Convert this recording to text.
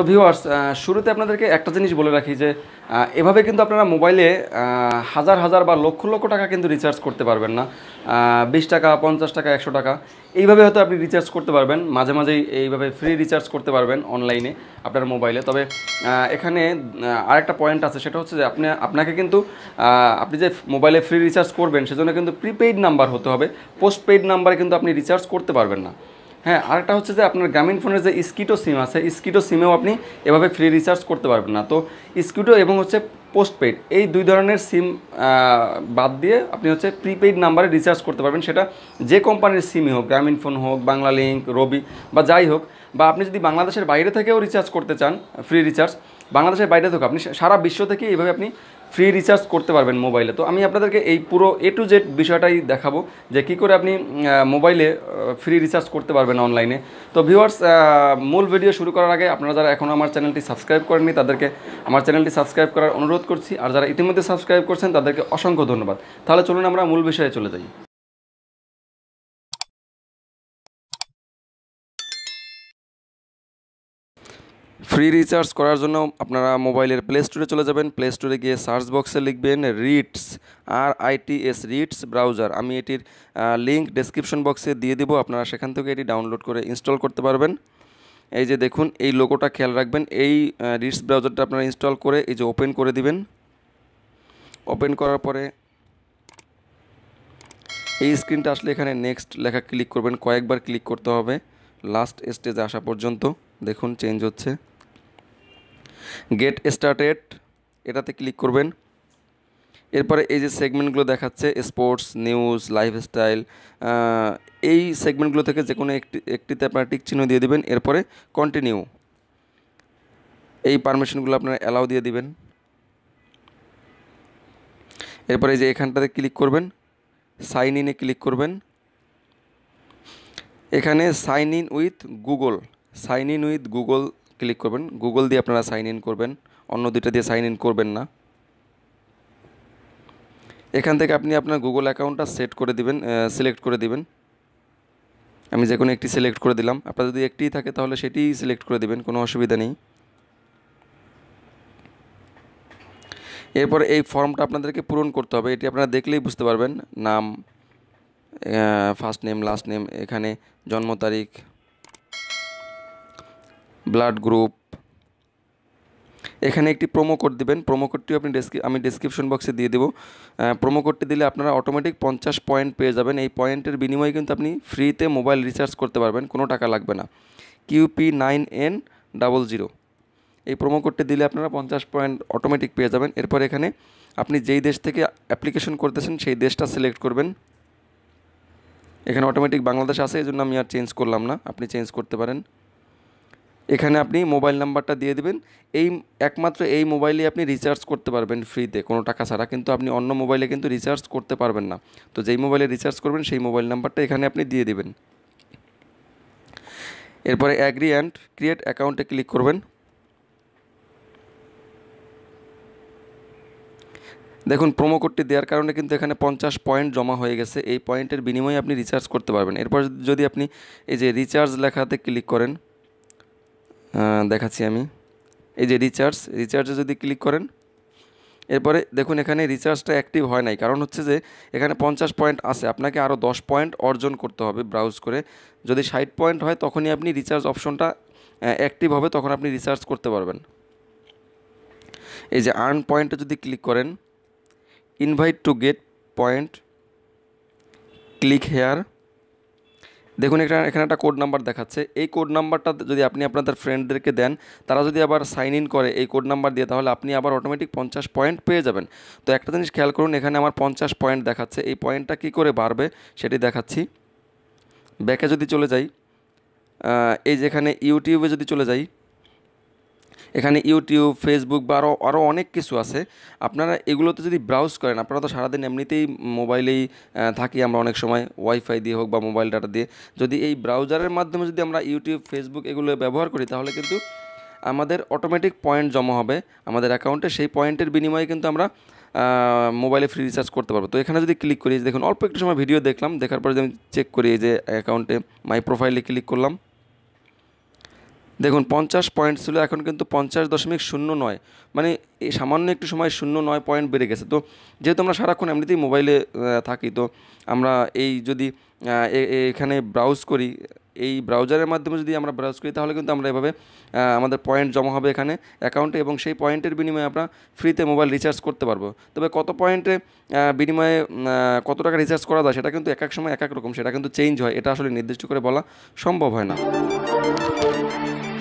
তো ভিউয়ার্স শুরুতে আপনাদেরকে একটা জিনিস বলে রাখি যে এভাবে কিন্তু আপনারা মোবাইলে হাজার হাজার বা লক্ষ লক্ষ টাকা কিন্তু রিচার্জ করতে পারবেন না বিশ টাকা পঞ্চাশ টাকা একশো টাকা এইভাবে হয়তো আপনি রিচার্জ করতে পারবেন মাঝে মাঝেই এইভাবে ফ্রি রিচার্জ করতে পারবেন অনলাইনে আপনার মোবাইলে তবে এখানে আরেকটা পয়েন্ট আছে সেটা হচ্ছে যে আপনি আপনাকে কিন্তু আপনি যে মোবাইলে ফ্রি রিচার্জ করবেন সেজন্য কিন্তু প্রিপেইড নাম্বার হতে হবে পোস্টপেইড নাম্বারে কিন্তু আপনি রিচার্জ করতে পারবেন না হ্যাঁ আরেকটা হচ্ছে যে আপনার গ্রামীণ ফোনের যে স্কিটো সিম আছে স্কিটো সিমেও আপনি এভাবে ফ্রি রিচার্জ করতে পারবেন না তো স্কিটো এবং হচ্ছে পোস্টপেড এই দুই ধরনের সিম বাদ দিয়ে আপনি হচ্ছে প্রিপেইড নাম্বারে রিচার্জ করতে পারবেন সেটা যে কোম্পানির সিমই হোক গ্রামীণ ফোন হোক বাংলা লিঙ্ক রবি বা যাই হোক বা আপনি যদি বাংলাদেশের বাইরে থেকেও রিচার্জ করতে চান ফ্রি রিচার্জ বাংলাদেশের বাইরে থেকে আপনি সারা বিশ্ব থেকে এইভাবে আপনি ফ্রি রিচার্জ করতে পারবেন মোবাইলে তো আমি আপনাদেরকে এই পুরো এ টু জেড বিষয়টাই দেখাবো যে কি করে আপনি মোবাইলে ফ্রি রিচার্জ করতে পারবেন অনলাইনে তো ভিউয়ার্স মূল ভিডিও শুরু করার আগে আপনারা যারা এখনও আমার চ্যানেলটি সাবস্ক্রাইব করেননি তাদেরকে আমার চ্যানেলটি সাবস্ক্রাইব করার অনুরোধ করছি আর যারা ইতিমধ্যে সাবস্ক্রাইব করছেন তাদেরকে অসংখ্য ধন্যবাদ তাহলে চলুন আমরা মূল বিষয়ে চলে যাই ফ্রি রিচার্জ করার জন্য আপনারা মোবাইলের প্লে স্টোরে চলে যাবেন প্লে স্টোরে গিয়ে সার্চ বক্সে লিখবেন রিটস আর আইটিএস রিটস ব্রাউজার আমি এটির লিঙ্ক ডেসক্রিপশন বক্সে দিয়ে দেবো আপনারা সেখান থেকে এটি ডাউনলোড করে ইনস্টল করতে পারবেন এই যে দেখুন এই লোগোটা খেয়াল রাখবেন এই রিটস ব্রাউজারটা আপনারা ইনস্টল করে এই যে ওপেন করে দিবেন ওপেন করার পরে এই স্ক্রিনটা আসলে এখানে নেক্সট লেখা ক্লিক করবেন কয়েকবার ক্লিক করতে হবে লাস্ট স্টেজে আসা পর্যন্ত দেখুন চেঞ্জ হচ্ছে গেট স্টার্টেড এটাতে ক্লিক করবেন এরপরে এই যে সেগমেন্টগুলো দেখাচ্ছে স্পোর্টস নিউজ লাইফস্টাইল এই সেগমেন্টগুলো থেকে যে কোনো একটি একটিতে আপনারা টিক চিহ্ন দিয়ে দেবেন এরপরে কন্টিনিউ এই পারমিশনগুলো আপনারা অ্যালাউ দিয়ে দিবেন এরপরে যে এখানটাতে ক্লিক করবেন সাইন ইনে ক্লিক করবেন এখানে sign in with Google sign in with Google click করবেন গুগল দিয়ে আপনারা সাইন ইন করবেন অন্য দুইটা দিয়ে সাইন ইন করবেন না এখান থেকে আপনি আপনার গুগল অ্যাকাউন্টটা সেট করে দিবেন সিলেক্ট করে দিবেন আমি যে কোনো একটি সিলেক্ট করে দিলাম আপনার যদি একটিই থাকে তাহলে সেটি সিলেক্ট করে দিবেন কোনো অসুবিধা নেই এরপর এই ফর্মটা আপনাদেরকে পূরণ করতে হবে এটি আপনারা দেখলেই বুঝতে পারবেন নাম ফার্স্ট নেম লাস্ট নেম এখানে জন্ম তারিখ ব্লাড গ্রুপ এখানে একটি প্রোমো কোড দেবেন প্রোমো কোডটিও আপনি ডেসক্রি আমি ডিসক্রিপশন বক্সে দিয়ে দেবো প্রোমো কোডটি দিলে আপনারা অটোমেটিক পঞ্চাশ পয়েন্ট পেয়ে যাবেন এই পয়েন্টের বিনিময়ে কিন্তু আপনি ফ্রিতে মোবাইল রিচার্জ করতে পারবেন কোনো টাকা লাগবে না QP nine N double zero এই প্রোমো কোডটি দিলে আপনারা পঞ্চাশ পয়েন্ট অটোমেটিক পেয়ে যাবেন এরপর এখানে আপনি যেই দেশ থেকে অ্যাপ্লিকেশন করতেছেন সেই দেশটা সিলেক্ট করবেন এখানে অটোমেটিক বাংলাদেশ আসে এই জন্য আমি আর চেঞ্জ করলাম না আপনি চেঞ্জ করতে পারেন এখানে আপনি মোবাইল নাম্বারটা দিয়ে দেবেন এই একমাত্র এই মোবাইলে আপনি রিচার্জ করতে পারবেন ফ্রিতে কোনো টাকা ছাড়া কিন্তু আপনি অন্য মোবাইলে কিন্তু রিচার্জ করতে পারবেন না তো যেই মোবাইলে রিচার্জ করবেন সেই মোবাইল নাম্বারটা এখানে আপনি দিয়ে দেবেন এরপরে অ্যাগ্রি অ্যান্ড ক্রিয়েট অ্যাকাউন্টে ক্লিক করবেন দেখুন প্রোমো কোডটি দেওয়ার কারণে কিন্তু এখানে পঞ্চাশ পয়েন্ট জমা হয়ে গেছে এই পয়েন্টের বিনিময়ে আপনি রিচার্জ করতে পারবেন এরপর যদি আপনি এই যে রিচার্জ লেখাতে ক্লিক করেন দেখাচ্ছি আমি এই যে রিচার্জ রিচার্জে যদি ক্লিক করেন এরপরে দেখুন এখানে রিচার্জটা অ্যাক্টিভ হয় নাই কারণ হচ্ছে যে এখানে পঞ্চাশ পয়েন্ট আছে আপনাকে আরও দশ পয়েন্ট অর্জন করতে হবে ব্রাউজ করে যদি ষাট পয়েন্ট হয় তখনই আপনি রিচার্জ অপশনটা অ্যাক্টিভ হবে তখন আপনি রিচার্জ করতে পারবেন এই যে আর্ন পয়েন্টে যদি ক্লিক করেন invite to get point click here দেখুন এখানে এখানে একটা কোড নাম্বার দেখাচ্ছে এই কোড নাম্বারটা যদি আপনি আপনাদের ফ্রেন্ডদেরকে দেন তারা যদি আবার সাইন ইন করে এই কোড নাম্বার দিয়ে তাহলে আপনি আবার অটোমেটিক পঞ্চাশ পয়েন্ট পেয়ে যাবেন তো একটা জিনিস খেয়াল করুন এখানে আমার পঞ্চাশ পয়েন্ট দেখাচ্ছে এই পয়েন্টটা কি করে বাড়বে সেটি দেখাচ্ছি ব্যাকে যদি চলে যাই এই যেখানে ইউটিউবে যদি চলে যাই এখানে ইউটিউব ফেসবুক বা আরও আরও অনেক কিছু আছে আপনারা এগুলোতে যদি ব্রাউজ করেন আপনারা তো সারাদিন এমনিতেই মোবাইলেই থাকি আমরা অনেক সময় ওয়াইফাই দিয়ে হোক বা মোবাইল ডাটা দিয়ে যদি এই ব্রাউজারের মাধ্যমে যদি আমরা ইউটিউব ফেসবুক এগুলো ব্যবহার করি তাহলে কিন্তু আমাদের অটোমেটিক পয়েন্ট জমা হবে আমাদের অ্যাকাউন্টে সেই পয়েন্টের বিনিময়ে কিন্তু আমরা মোবাইলে ফ্রি রিচার্জ করতে পারবো তো এখানে যদি ক্লিক করি দেখুন অল্প একটু সময় ভিডিও দেখলাম দেখার পরে যদি আমি চেক করি যে অ্যাকাউন্টে মাই প্রোফাইলে ক্লিক করলাম দেখুন পঞ্চাশ পয়েন্ট ছিল এখন কিন্তু পঞ্চাশ দশমিক শূন্য নয় মানে এই সামান্য একটু সময় শূন্য নয় পয়েন্ট বেড়ে গেছে তো যেহেতু আমরা সারাক্ষণ এমনিতেই মোবাইলে থাকি তো আমরা এই যদি এখানে ব্রাউজ করি এই ব্রাউজারের মাধ্যমে যদি আমরা ব্রাউজ করি তাহলে কিন্তু আমরা এভাবে আমাদের পয়েন্ট জমা হবে এখানে অ্যাকাউন্টে এবং সেই পয়েন্টের বিনিময়ে আমরা ফ্রিতে মোবাইল রিচার্জ করতে পারবো তবে কত পয়েন্টে বিনিময়ে কত টাকা রিচার্জ করা যায় সেটা কিন্তু এক এক সময় এক এক রকম সেটা কিন্তু চেঞ্জ হয় এটা আসলে নির্দিষ্ট করে বলা সম্ভব হয় না